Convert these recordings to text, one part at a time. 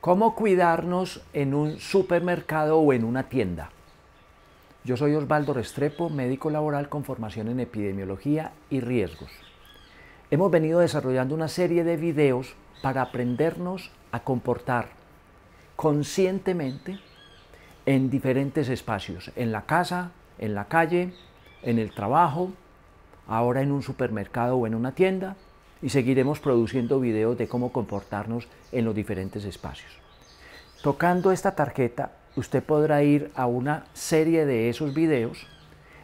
¿Cómo cuidarnos en un supermercado o en una tienda? Yo soy Osvaldo Restrepo, médico laboral con formación en epidemiología y riesgos. Hemos venido desarrollando una serie de videos para aprendernos a comportar conscientemente en diferentes espacios, en la casa, en la calle, en el trabajo, ahora en un supermercado o en una tienda, y seguiremos produciendo videos de cómo comportarnos en los diferentes espacios. Tocando esta tarjeta, usted podrá ir a una serie de esos videos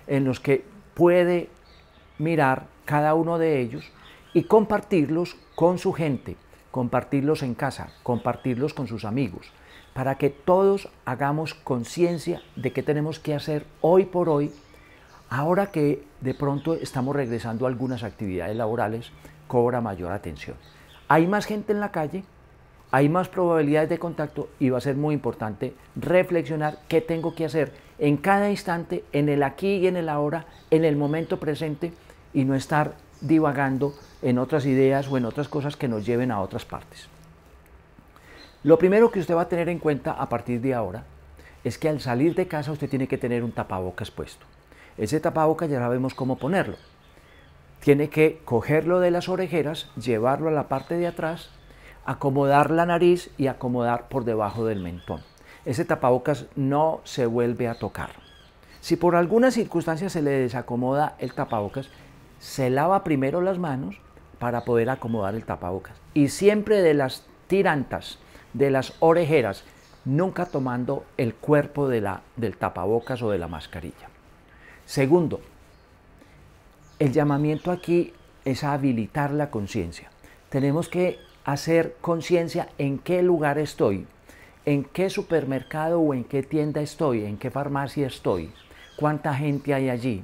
en los que puede mirar cada uno de ellos y compartirlos con su gente, compartirlos en casa, compartirlos con sus amigos, para que todos hagamos conciencia de qué tenemos que hacer hoy por hoy, ahora que de pronto estamos regresando a algunas actividades laborales cobra mayor atención. Hay más gente en la calle, hay más probabilidades de contacto y va a ser muy importante reflexionar qué tengo que hacer en cada instante, en el aquí y en el ahora, en el momento presente y no estar divagando en otras ideas o en otras cosas que nos lleven a otras partes. Lo primero que usted va a tener en cuenta a partir de ahora es que al salir de casa usted tiene que tener un tapabocas puesto. Ese tapabocas ya sabemos cómo ponerlo tiene que cogerlo de las orejeras, llevarlo a la parte de atrás, acomodar la nariz y acomodar por debajo del mentón. Ese tapabocas no se vuelve a tocar. Si por alguna circunstancia se le desacomoda el tapabocas, se lava primero las manos para poder acomodar el tapabocas. Y siempre de las tirantas, de las orejeras, nunca tomando el cuerpo de la, del tapabocas o de la mascarilla. Segundo, el llamamiento aquí es a habilitar la conciencia. Tenemos que hacer conciencia en qué lugar estoy, en qué supermercado o en qué tienda estoy, en qué farmacia estoy, cuánta gente hay allí.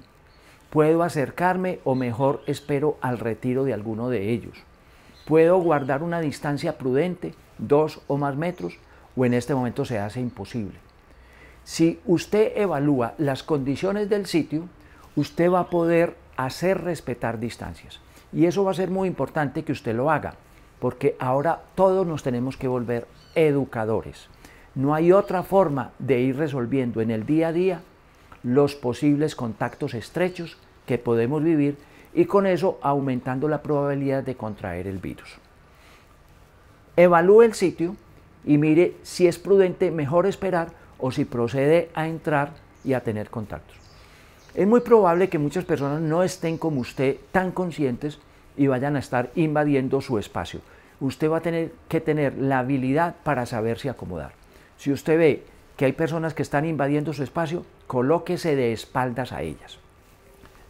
¿Puedo acercarme o mejor espero al retiro de alguno de ellos? ¿Puedo guardar una distancia prudente, dos o más metros? ¿O en este momento se hace imposible? Si usted evalúa las condiciones del sitio, usted va a poder hacer respetar distancias. Y eso va a ser muy importante que usted lo haga, porque ahora todos nos tenemos que volver educadores. No hay otra forma de ir resolviendo en el día a día los posibles contactos estrechos que podemos vivir y con eso aumentando la probabilidad de contraer el virus. Evalúe el sitio y mire si es prudente mejor esperar o si procede a entrar y a tener contactos es muy probable que muchas personas no estén como usted tan conscientes y vayan a estar invadiendo su espacio. Usted va a tener que tener la habilidad para saberse acomodar. Si usted ve que hay personas que están invadiendo su espacio, colóquese de espaldas a ellas.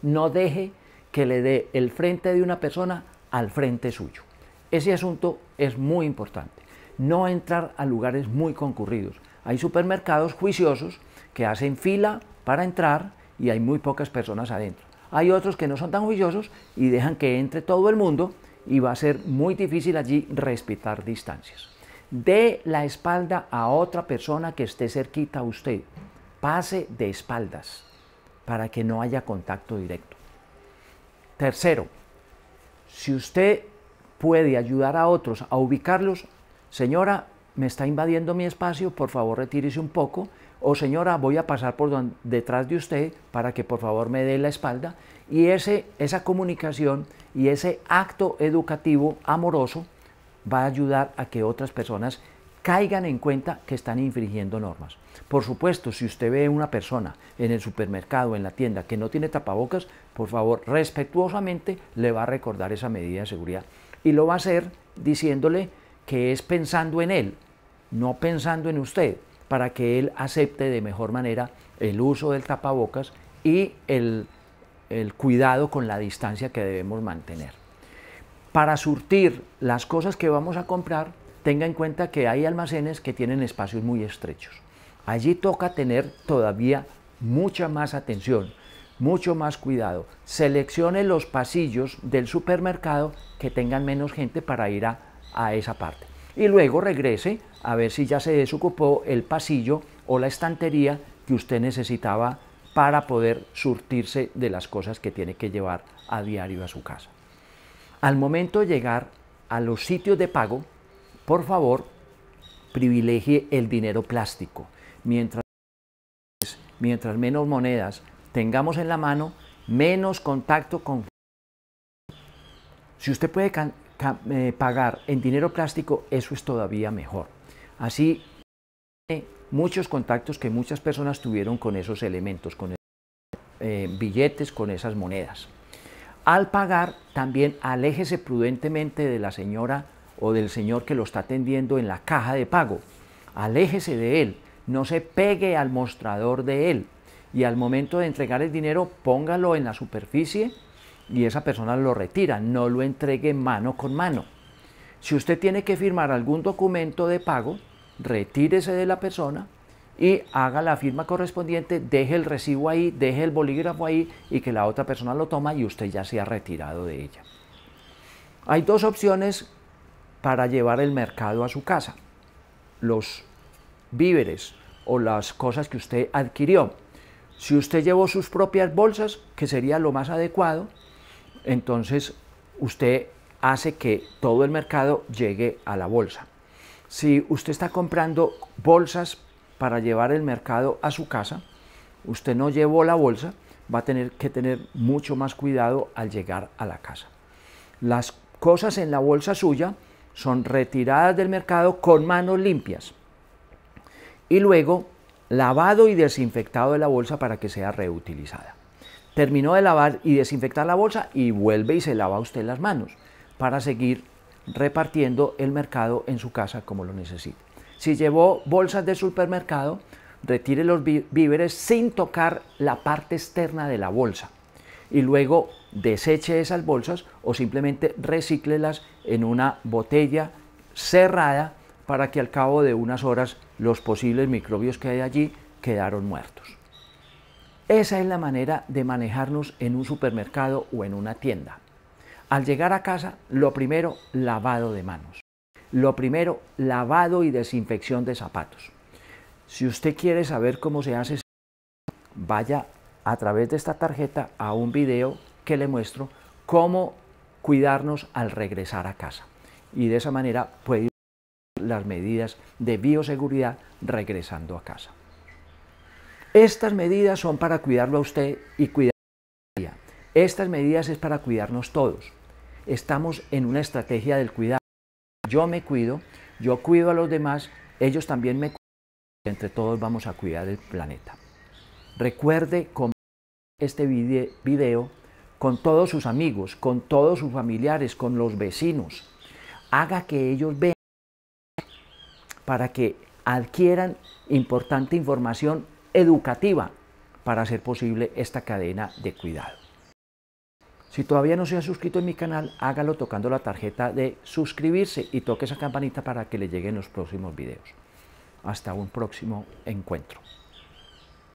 No deje que le dé el frente de una persona al frente suyo. Ese asunto es muy importante. No entrar a lugares muy concurridos. Hay supermercados juiciosos que hacen fila para entrar y hay muy pocas personas adentro. Hay otros que no son tan juiciosos y dejan que entre todo el mundo y va a ser muy difícil allí respetar distancias. De la espalda a otra persona que esté cerquita a usted. Pase de espaldas para que no haya contacto directo. Tercero, si usted puede ayudar a otros a ubicarlos, señora, me está invadiendo mi espacio, por favor retírese un poco, o oh, señora, voy a pasar por detrás de usted para que por favor me dé la espalda. Y ese, esa comunicación y ese acto educativo amoroso va a ayudar a que otras personas caigan en cuenta que están infringiendo normas. Por supuesto, si usted ve a una persona en el supermercado, en la tienda, que no tiene tapabocas, por favor, respetuosamente le va a recordar esa medida de seguridad. Y lo va a hacer diciéndole que es pensando en él, no pensando en usted para que él acepte de mejor manera el uso del tapabocas y el, cuidado con la distancia que debemos mantener. Para surtir las cosas que vamos a comprar, tenga en cuenta que hay almacenes que tienen espacios muy estrechos. Allí toca tener todavía mucha más atención, mucho más cuidado. Seleccione los pasillos del supermercado que tengan menos gente para ir a esa parte y luego regrese a ver si ya se desocupó el pasillo o la estantería que usted necesitaba para poder surtirse de las cosas que tiene que llevar a diario a su casa. Al momento de llegar a los sitios de pago, por favor, privilegie el dinero plástico. Mientras, mientras menos monedas tengamos en la mano, menos contacto con... Si usted puede eh, pagar en dinero plástico, eso es todavía mejor. Así, eh, muchos contactos que muchas personas tuvieron con esos elementos, con esos eh, billetes, con esas monedas. Al pagar, también aléjese prudentemente de la señora o del señor que lo está atendiendo en la caja de pago. Aléjese de él, no se pegue al mostrador de él y al momento de entregar el dinero póngalo en la superficie y esa persona lo retira, no lo entregue mano con mano. Si usted tiene que firmar algún documento de pago, retírese de la persona y haga la firma correspondiente, deje el recibo ahí, deje el bolígrafo ahí y que la otra persona lo toma y usted ya se ha retirado de ella. Hay dos opciones para llevar el mercado a su casa. Los víveres o las cosas que usted adquirió. Si usted llevó sus propias bolsas, que sería lo más adecuado, entonces usted hace que todo el mercado llegue a la bolsa. Si usted está comprando bolsas para llevar el mercado a su casa, usted no llevó la bolsa, va a tener que tener mucho más cuidado al llegar a la casa. Las cosas en la bolsa suya son retiradas del mercado con manos limpias y luego lavado y desinfectado de la bolsa para que sea reutilizada terminó de lavar y desinfectar la bolsa y vuelve y se lava usted las manos para seguir repartiendo el mercado en su casa como lo necesite. Si llevó bolsas de supermercado, retire los víveres sin tocar la parte externa de la bolsa y luego deseche esas bolsas o simplemente recíclelas en una botella cerrada para que al cabo de unas horas los posibles microbios que hay allí quedaron muertos. Esa es la manera de manejarnos en un supermercado o en una tienda. Al llegar a casa, lo primero, lavado de manos. Lo primero, lavado y desinfección de zapatos. Si usted quiere saber cómo se hace, vaya a través de esta tarjeta a un video que le muestro cómo cuidarnos al regresar a casa. Y de esa manera puede las medidas de bioseguridad regresando a casa. Estas medidas son para cuidarlo a usted y cuidar a la Estas medidas es para cuidarnos todos. Estamos en una estrategia del cuidado. Yo me cuido, yo cuido a los demás, ellos también me cuidan. Entre todos vamos a cuidar el planeta. Recuerde compartir este video con todos sus amigos, con todos sus familiares, con los vecinos. Haga que ellos vean para que adquieran importante información educativa para hacer posible esta cadena de cuidado. Si todavía no se ha suscrito en mi canal, hágalo tocando la tarjeta de suscribirse y toque esa campanita para que le lleguen los próximos videos. Hasta un próximo encuentro.